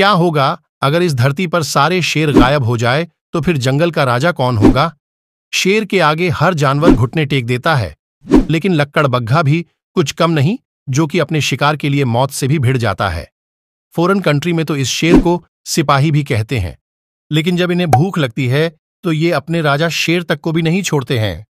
क्या होगा अगर इस धरती पर सारे शेर गायब हो जाए तो फिर जंगल का राजा कौन होगा शेर के आगे हर जानवर घुटने टेक देता है लेकिन लक्कड़ बग्घा भी कुछ कम नहीं जो कि अपने शिकार के लिए मौत से भी भिड़ जाता है फॉरन कंट्री में तो इस शेर को सिपाही भी कहते हैं लेकिन जब इन्हें भूख लगती है तो ये अपने राजा शेर तक को भी नहीं छोड़ते हैं